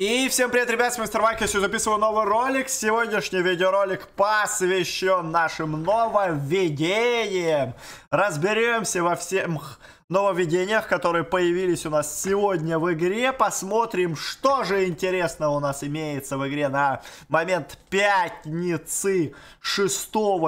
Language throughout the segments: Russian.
И всем привет, ребят, с Мистер Майк, я сегодня записываю новый ролик. Сегодняшний видеоролик посвящен нашим нововведениям. Разберемся во всем нововведениях, которые появились у нас сегодня в игре. Посмотрим, что же интересного у нас имеется в игре на момент пятницы 6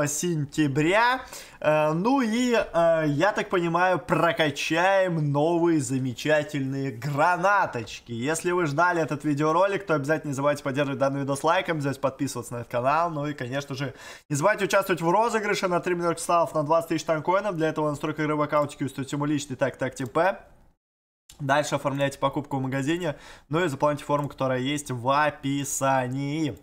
сентября. Э, ну и, э, я так понимаю, прокачаем новые замечательные гранаточки. Если вы ждали этот видеоролик, то обязательно не забывайте поддерживать данный видос лайком, не подписываться на этот канал, ну и, конечно же, не забывайте участвовать в розыгрыше на 3 миллиона кристаллов на 20 тысяч танкоинов. Для этого настройка игры в аккаунте, устроить ему лично ищите так, так, типа. Дальше оформляйте покупку в магазине, ну и заполните форму, которая есть в описании.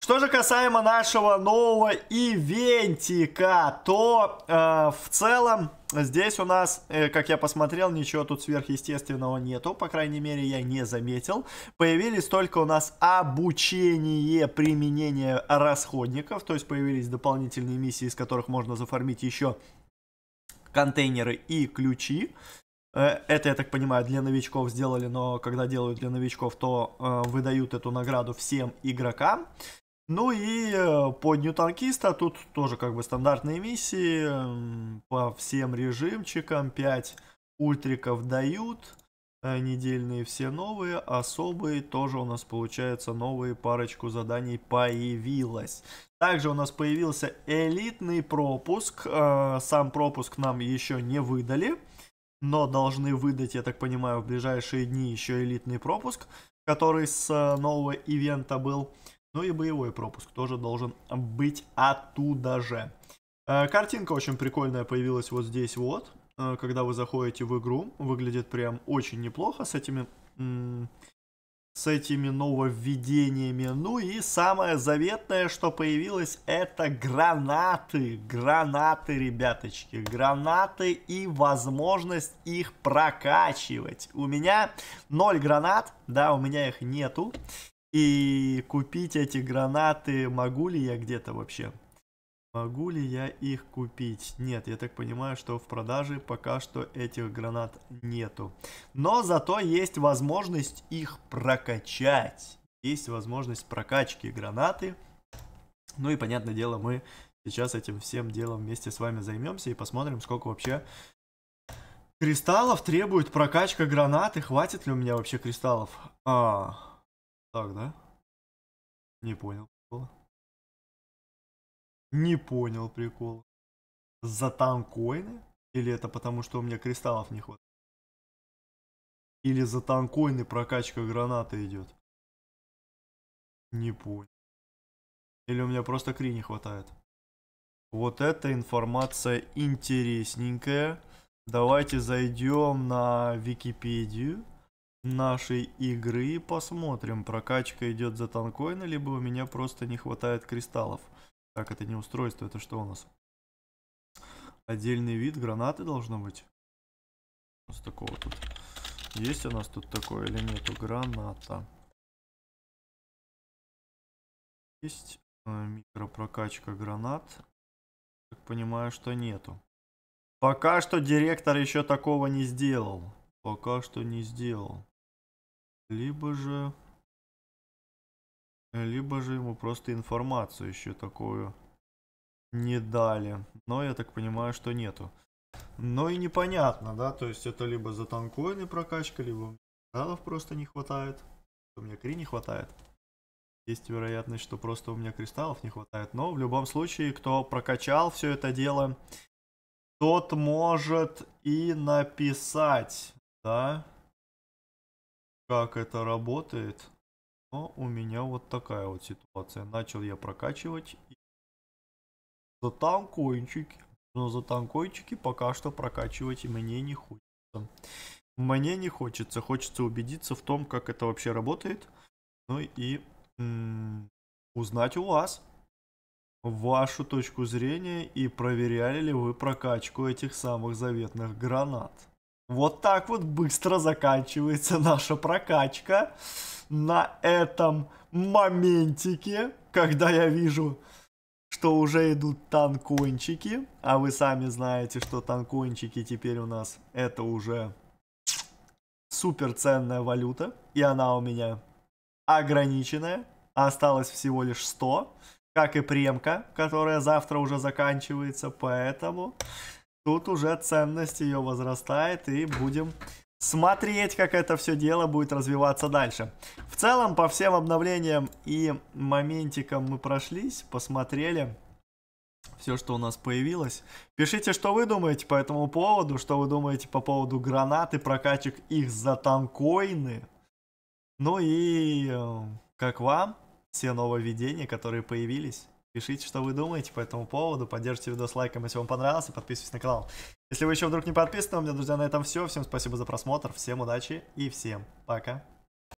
Что же касаемо нашего нового ивентика, то э, в целом здесь у нас, э, как я посмотрел, ничего тут сверхъестественного нету, по крайней мере я не заметил. Появились только у нас обучение применения расходников, то есть появились дополнительные миссии, из которых можно зафармить еще контейнеры и ключи. Э, это, я так понимаю, для новичков сделали, но когда делают для новичков, то э, выдают эту награду всем игрокам. Ну и э, под Ньютанкиста тут тоже как бы стандартные миссии э, по всем режимчикам. 5 ультриков дают. Э, недельные все новые, особые тоже у нас получается новые парочку заданий появилось. Также у нас появился элитный пропуск, э, сам пропуск нам еще не выдали, но должны выдать, я так понимаю, в ближайшие дни еще элитный пропуск, который с э, нового ивента был. Ну и боевой пропуск тоже должен быть оттуда же. Картинка очень прикольная появилась вот здесь вот. Э, когда вы заходите в игру, выглядит прям очень неплохо с этими с этими нововведениями. Ну и самое заветное, что появилось, это гранаты. Гранаты, ребяточки. Гранаты и возможность их прокачивать. У меня 0 гранат, да, у меня их нету. И купить эти гранаты могу ли я где-то вообще? Могу ли я их купить? Нет, я так понимаю, что в продаже пока что этих гранат нету. Но зато есть возможность их прокачать. Есть возможность прокачки гранаты. Ну и, понятное дело, мы сейчас этим всем делом вместе с вами займемся и посмотрим, сколько вообще кристаллов требует прокачка гранаты. Хватит ли у меня вообще кристаллов? А, так, да? Не понял. Не понял прикол. За танкоины? Или это потому, что у меня кристаллов не хватает? Или за танкоины прокачка гранаты идет? Не понял. Или у меня просто кри не хватает? Вот эта информация интересненькая. Давайте зайдем на Википедию нашей игры и посмотрим, прокачка идет за танкоины, либо у меня просто не хватает кристаллов. Так, это не устройство, это что у нас? Отдельный вид гранаты должно быть. У нас такого тут. Есть у нас тут такое или нету? Граната. Есть э, микропрокачка гранат. Так понимаю, что нету. Пока что директор еще такого не сделал. Пока что не сделал. Либо же... Э, либо же ему просто информацию еще такую не дали. Но я так понимаю, что нету. Но и непонятно, да, то есть это либо за танкоины прокачка, либо металлов просто не хватает. У меня кри не хватает. Есть вероятность, что просто у меня кристаллов не хватает. Но в любом случае, кто прокачал все это дело, тот может и написать, да, как это работает. Но у меня вот такая вот ситуация. Начал я прокачивать. За танкончики. Но за танкончики пока что прокачивать мне не хочется. Мне не хочется. Хочется убедиться в том, как это вообще работает. Ну и узнать у вас вашу точку зрения и проверяли ли вы прокачку этих самых заветных гранат. Вот так вот быстро заканчивается наша прокачка на этом моментике, когда я вижу, что уже идут танкончики. А вы сами знаете, что танкончики теперь у нас это уже суперценная валюта. И она у меня ограниченная. Осталось всего лишь 100. Как и премка, которая завтра уже заканчивается. Поэтому тут уже ценность ее возрастает, и будем смотреть, как это все дело будет развиваться дальше. В целом, по всем обновлениям и моментикам мы прошлись, посмотрели все, что у нас появилось. Пишите, что вы думаете по этому поводу, что вы думаете по поводу гранаты, прокачек их за танкоины. Ну и э, как вам все нововведения, которые появились? Пишите, что вы думаете по этому поводу. Поддержите видос лайком, если вам понравился. Подписывайтесь на канал. Если вы еще вдруг не подписаны, у меня, друзья, на этом все. Всем спасибо за просмотр. Всем удачи и всем пока.